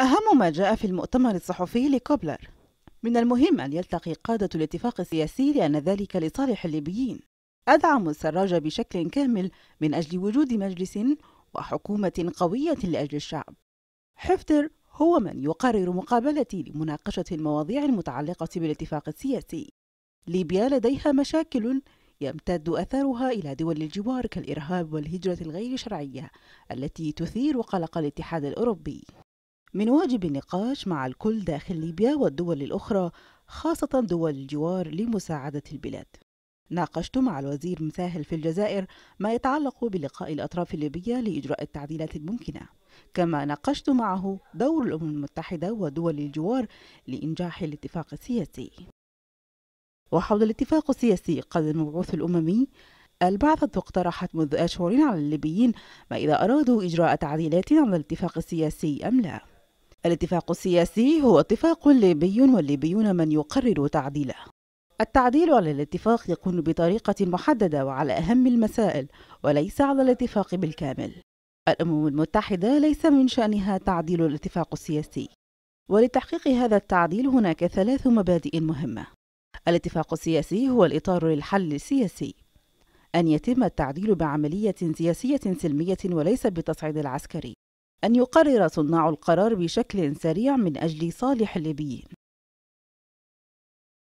أهم ما جاء في المؤتمر الصحفي لكوبلر من المهم أن يلتقي قادة الاتفاق السياسي لأن ذلك لصالح الليبيين أدعم السراج بشكل كامل من أجل وجود مجلس وحكومة قوية لأجل الشعب حفتر هو من يقرر مقابلتي لمناقشة المواضيع المتعلقة بالاتفاق السياسي ليبيا لديها مشاكل يمتد أثرها إلى دول الجوار كالإرهاب والهجرة الغير شرعية التي تثير قلق الاتحاد الأوروبي من واجب النقاش مع الكل داخل ليبيا والدول الأخرى خاصة دول الجوار لمساعدة البلاد ناقشت مع الوزير مساهل في الجزائر ما يتعلق بلقاء الأطراف الليبية لإجراء التعديلات الممكنة كما ناقشت معه دور الأمم المتحدة ودول الجوار لإنجاح الاتفاق السياسي وحول الاتفاق السياسي قد المبعوث الأممي البعثة اقترحت منذ أشهر على الليبيين ما إذا أرادوا إجراء تعديلات على الاتفاق السياسي أم لا الاتفاق السياسي هو اتفاق ليبي والليبيون من يقرر تعديله التعديل على الاتفاق يكون بطريقة محددة وعلى أهم المسائل وليس على الاتفاق بالكامل الأمم المتحدة ليس من شأنها تعديل الاتفاق السياسي ولتحقيق هذا التعديل هناك ثلاث مبادئ مهمة الاتفاق السياسي هو الإطار للحل السياسي أن يتم التعديل بعملية سياسية سلمية وليس بالتصعيد العسكري أن يقرر صناع القرار بشكل سريع من أجل صالح الليبيين